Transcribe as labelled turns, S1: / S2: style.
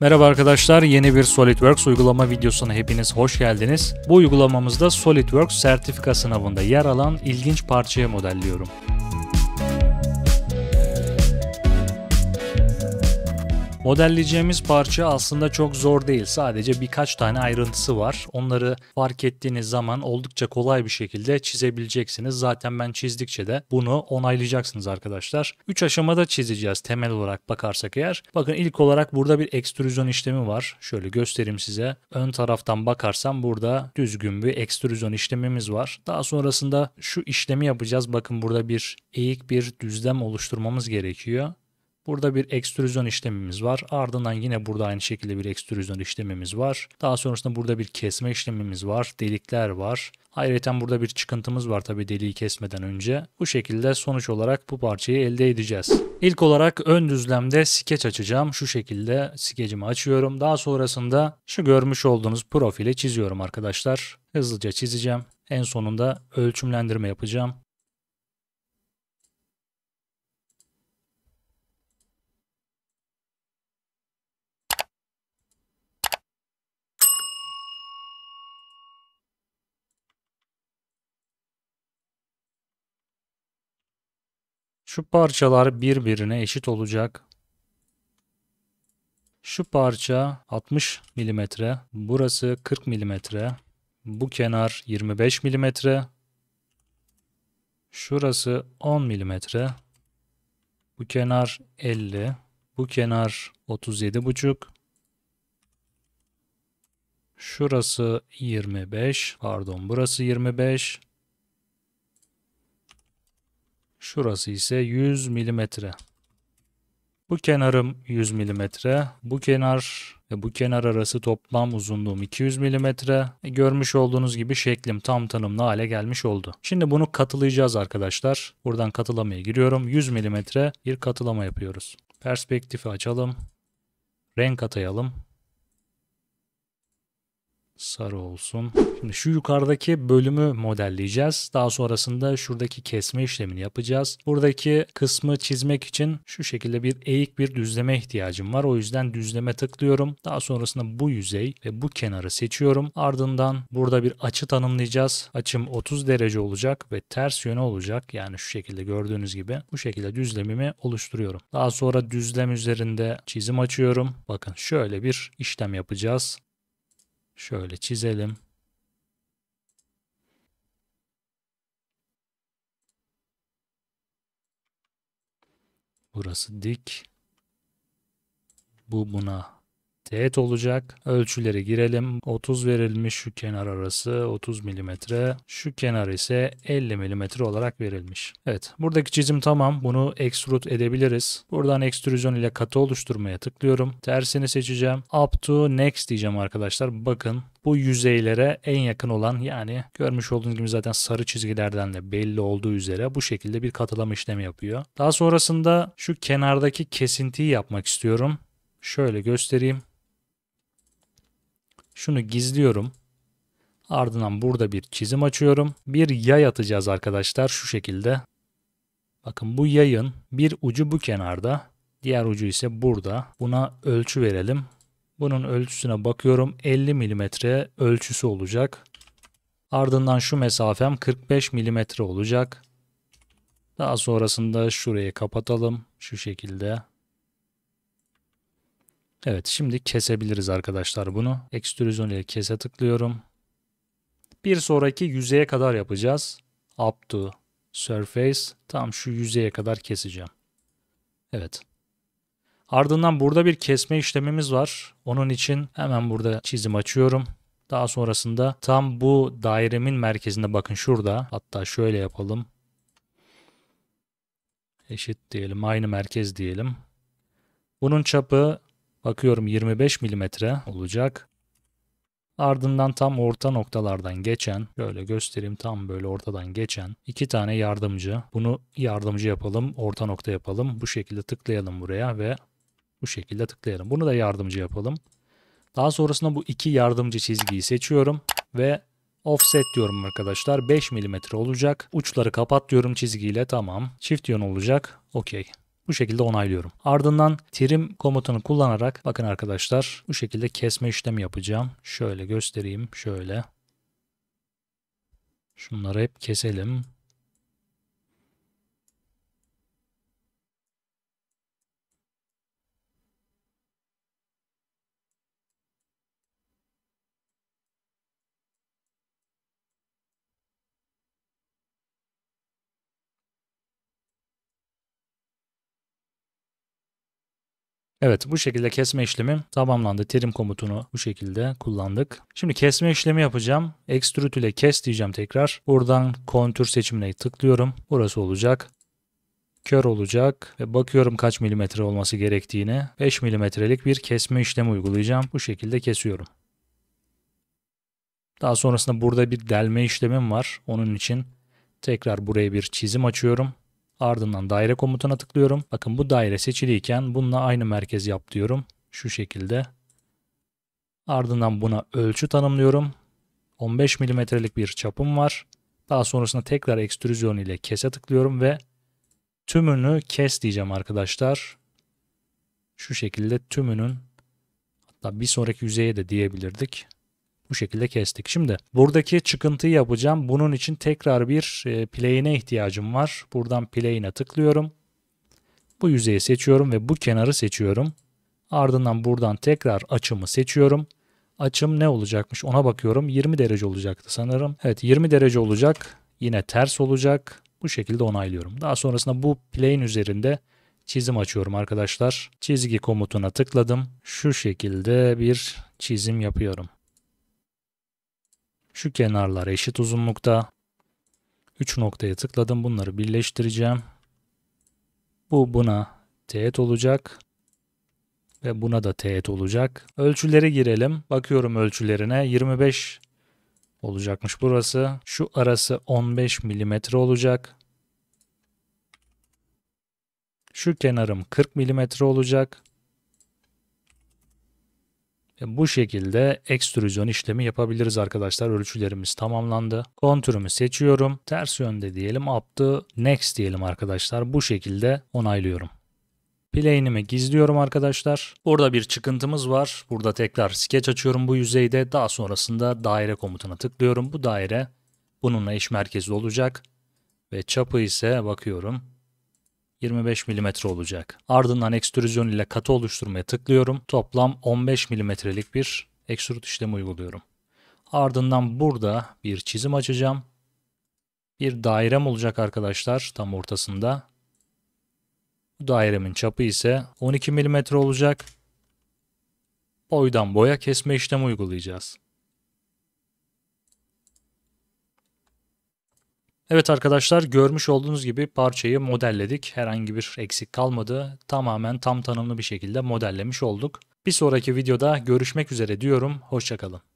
S1: Merhaba arkadaşlar, yeni bir SolidWorks uygulama videosuna hepiniz hoş geldiniz. Bu uygulamamızda SolidWorks sertifika sınavında yer alan ilginç parçayı modelliyorum. Modelleyeceğimiz parça aslında çok zor değil. Sadece birkaç tane ayrıntısı var. Onları fark ettiğiniz zaman oldukça kolay bir şekilde çizebileceksiniz. Zaten ben çizdikçe de bunu onaylayacaksınız arkadaşlar. 3 aşamada çizeceğiz temel olarak bakarsak eğer. Bakın ilk olarak burada bir ekstrüzyon işlemi var. Şöyle göstereyim size. Ön taraftan bakarsam burada düzgün bir ekstrüzyon işlemimiz var. Daha sonrasında şu işlemi yapacağız. Bakın burada bir eğik bir düzlem oluşturmamız gerekiyor. Burada bir ekstrüzyon işlemimiz var. Ardından yine burada aynı şekilde bir ekstrüzyon işlemimiz var. Daha sonrasında burada bir kesme işlemimiz var. Delikler var. Ayrıca burada bir çıkıntımız var tabi deliği kesmeden önce. Bu şekilde sonuç olarak bu parçayı elde edeceğiz. İlk olarak ön düzlemde skeç açacağım. Şu şekilde skecimi açıyorum. Daha sonrasında şu görmüş olduğunuz profili çiziyorum arkadaşlar. Hızlıca çizeceğim. En sonunda ölçümlendirme yapacağım. Şu parçalar birbirine eşit olacak. Şu parça 60 mm, burası 40 mm, bu kenar 25 mm, şurası 10 mm, bu kenar 50, bu kenar 37,5, şurası 25, pardon burası 25, Şurası ise 100 milimetre. Bu kenarım 100 milimetre. Bu kenar ve bu kenar arası toplam uzunluğum 200 milimetre. E, görmüş olduğunuz gibi şeklim tam tanımlı hale gelmiş oldu. Şimdi bunu katılayacağız arkadaşlar. Buradan katılamaya giriyorum. 100 milimetre bir katılama yapıyoruz. Perspektifi açalım. Renk atayalım sarı olsun. Şimdi şu yukarıdaki bölümü modelleyeceğiz. Daha sonrasında şuradaki kesme işlemini yapacağız. Buradaki kısmı çizmek için şu şekilde bir eğik bir düzleme ihtiyacım var. O yüzden düzleme tıklıyorum. Daha sonrasında bu yüzey ve bu kenarı seçiyorum. Ardından burada bir açı tanımlayacağız. Açım 30 derece olacak ve ters yöne olacak. Yani şu şekilde gördüğünüz gibi bu şekilde düzlemimi oluşturuyorum. Daha sonra düzlem üzerinde çizim açıyorum. Bakın şöyle bir işlem yapacağız. Şöyle çizelim. Burası dik. Bu buna Teğet olacak. Ölçüleri girelim. 30 verilmiş şu kenar arası 30 mm. Şu kenar ise 50 mm olarak verilmiş. Evet buradaki çizim tamam. Bunu extrude edebiliriz. Buradan extrusion ile katı oluşturmaya tıklıyorum. Tersini seçeceğim. Up to next diyeceğim arkadaşlar. Bakın bu yüzeylere en yakın olan yani görmüş olduğunuz gibi zaten sarı çizgilerden de belli olduğu üzere bu şekilde bir katılama işlemi yapıyor. Daha sonrasında şu kenardaki kesintiyi yapmak istiyorum. Şöyle göstereyim. Şunu gizliyorum. Ardından burada bir çizim açıyorum. Bir yay atacağız arkadaşlar şu şekilde. Bakın bu yayın bir ucu bu kenarda. Diğer ucu ise burada. Buna ölçü verelim. Bunun ölçüsüne bakıyorum. 50 mm ölçüsü olacak. Ardından şu mesafem 45 mm olacak. Daha sonrasında şurayı kapatalım. Şu şekilde. Evet şimdi kesebiliriz arkadaşlar bunu. Ekstrüzyon ile kese tıklıyorum. Bir sonraki yüzeye kadar yapacağız. Up to surface. Tam şu yüzeye kadar keseceğim. Evet. Ardından burada bir kesme işlemimiz var. Onun için hemen burada çizim açıyorum. Daha sonrasında tam bu dairemin merkezinde bakın şurada. Hatta şöyle yapalım. Eşit diyelim. Aynı merkez diyelim. Bunun çapı Bakıyorum 25 milimetre olacak. Ardından tam orta noktalardan geçen, şöyle göstereyim tam böyle ortadan geçen iki tane yardımcı. Bunu yardımcı yapalım, orta nokta yapalım. Bu şekilde tıklayalım buraya ve bu şekilde tıklayalım. Bunu da yardımcı yapalım. Daha sonrasında bu iki yardımcı çizgiyi seçiyorum ve offset diyorum arkadaşlar. 5 mm olacak. Uçları kapat diyorum çizgiyle tamam. Çift yön olacak. Okey. Bu şekilde onaylıyorum. Ardından trim komutunu kullanarak bakın arkadaşlar bu şekilde kesme işlemi yapacağım. Şöyle göstereyim. Şöyle. Şunları hep keselim. Evet bu şekilde kesme işlemi tamamlandı. Terim komutunu bu şekilde kullandık. Şimdi kesme işlemi yapacağım. Extrude ile kes diyeceğim tekrar. Buradan kontür seçimine tıklıyorum. Burası olacak kör olacak ve bakıyorum kaç milimetre olması gerektiğine. 5 milimetrelik bir kesme işlemi uygulayacağım. Bu şekilde kesiyorum. Daha sonrasında burada bir delme işlemim var. Onun için tekrar buraya bir çizim açıyorum. Ardından daire komutuna tıklıyorum. Bakın bu daire seçiliyken bununla aynı merkez yap diyorum. Şu şekilde. Ardından buna ölçü tanımlıyorum. 15 milimetrelik bir çapım var. Daha sonrasında tekrar ekstrüzyon ile kese tıklıyorum ve tümünü kes diyeceğim arkadaşlar. Şu şekilde tümünün hatta bir sonraki yüzeye de diyebilirdik bu şekilde kestik. Şimdi buradaki çıkıntıyı yapacağım. Bunun için tekrar bir e, plane'e ihtiyacım var. Buradan plane'e tıklıyorum. Bu yüzeyi seçiyorum ve bu kenarı seçiyorum. Ardından buradan tekrar açımı seçiyorum. Açım ne olacakmış ona bakıyorum. 20 derece olacaktı sanırım. Evet 20 derece olacak. Yine ters olacak. Bu şekilde onaylıyorum. Daha sonrasında bu plane üzerinde çizim açıyorum arkadaşlar. Çizgi komutuna tıkladım. Şu şekilde bir çizim yapıyorum. Şu kenarlar eşit uzunlukta. 3 noktaya tıkladım. Bunları birleştireceğim. Bu buna teğet olacak. Ve buna da teğet olacak. Ölçülere girelim. Bakıyorum ölçülerine. 25 olacakmış burası. Şu arası 15 milimetre olacak. Şu kenarım 40 milimetre olacak. E, bu şekilde ekstrüzyon işlemi yapabiliriz arkadaşlar. Ölçülerimiz tamamlandı. Kontürümü seçiyorum. Ters yönde diyelim. Up'tı. Next diyelim arkadaşlar. Bu şekilde onaylıyorum. Plane'imi gizliyorum arkadaşlar. Burada bir çıkıntımız var. Burada tekrar sketch açıyorum bu yüzeyde. Daha sonrasında daire komutuna tıklıyorum. Bu daire bununla eş merkezli olacak. Ve çapı ise bakıyorum 25 mm olacak. Ardından ekstrüzyon ile katı oluşturmaya tıklıyorum. Toplam 15 mm'lik bir ekstrüt işlemi uyguluyorum. Ardından burada bir çizim açacağım. Bir dairem olacak arkadaşlar tam ortasında. Bu dairemin çapı ise 12 mm olacak. Boydan boya kesme işlemi uygulayacağız. Evet arkadaşlar görmüş olduğunuz gibi parçayı modelledik. Herhangi bir eksik kalmadı. Tamamen tam tanımlı bir şekilde modellemiş olduk. Bir sonraki videoda görüşmek üzere diyorum. Hoşçakalın.